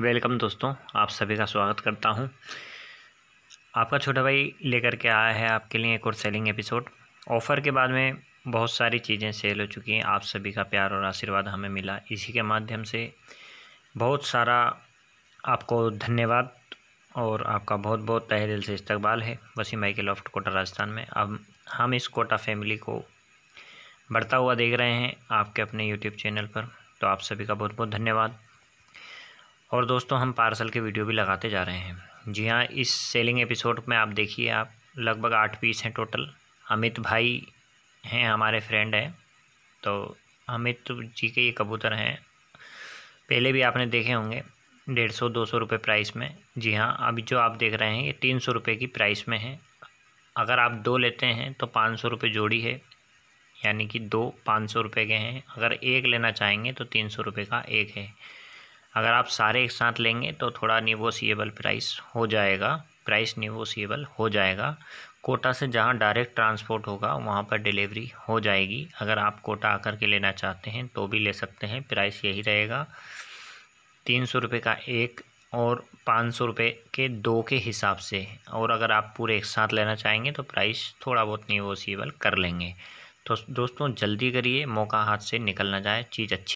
welcome दोस्तों आप सभी का स्वागत करता हूं आपका छोटा भाई लेकर के आया है आपके लिए एक और सेलिंग एपिसोड ऑफ़र के बाद में बहुत सारी चीज़ें सेल हो चुकी हैं आप सभी का प्यार और आशीर्वाद हमें मिला इसी के माध्यम से बहुत सारा आपको धन्यवाद और आपका बहुत बहुत तहे दिल से इस्तकबाल है वसीम भाई के लॉफ्ट कोटा राजस्थान में अब हम इस कोटा फैमिली को बढ़ता हुआ देख रहे हैं आपके अपने यूट्यूब चैनल पर तो आप सभी का बहुत बहुत धन्यवाद और दोस्तों हम पार्सल के वीडियो भी लगाते जा रहे हैं जी हाँ इस सेलिंग एपिसोड में आप देखिए आप लगभग आठ पीस हैं टोटल अमित भाई हैं हमारे फ्रेंड हैं तो अमित जी के ये कबूतर हैं पहले भी आपने देखे होंगे डेढ़ सौ दो सौ रुपये प्राइस में जी हाँ अभी जो आप देख रहे हैं ये तीन सौ रुपये की प्राइस में है अगर आप दो लेते हैं तो पाँच सौ रुपये जोड़ी है यानी कि दो पाँच सौ रुपये के हैं अगर एक लेना चाहेंगे तो तीन सौ रुपये का एक है अगर आप सारे एक साथ लेंगे तो थोड़ा निवोसिएबल प्राइस हो जाएगा प्राइस निवोसिएबल हो जाएगा कोटा से जहाँ डायरेक्ट ट्रांसपोर्ट होगा वहाँ पर डिलीवरी हो जाएगी अगर आप कोटा आकर के लेना चाहते हैं तो भी ले सकते हैं प्राइस यही रहेगा तीन सौ रुपये का एक और पाँच सौ रुपये के दो के हिसाब से और अगर आप पूरे एक साथ लेना चाहेंगे तो प्राइस थोड़ा बहुत निवोसिएबल कर लेंगे तो दोस्तों जल्दी करिए मौका हाथ से निकल ना जाए चीज़ अच्छी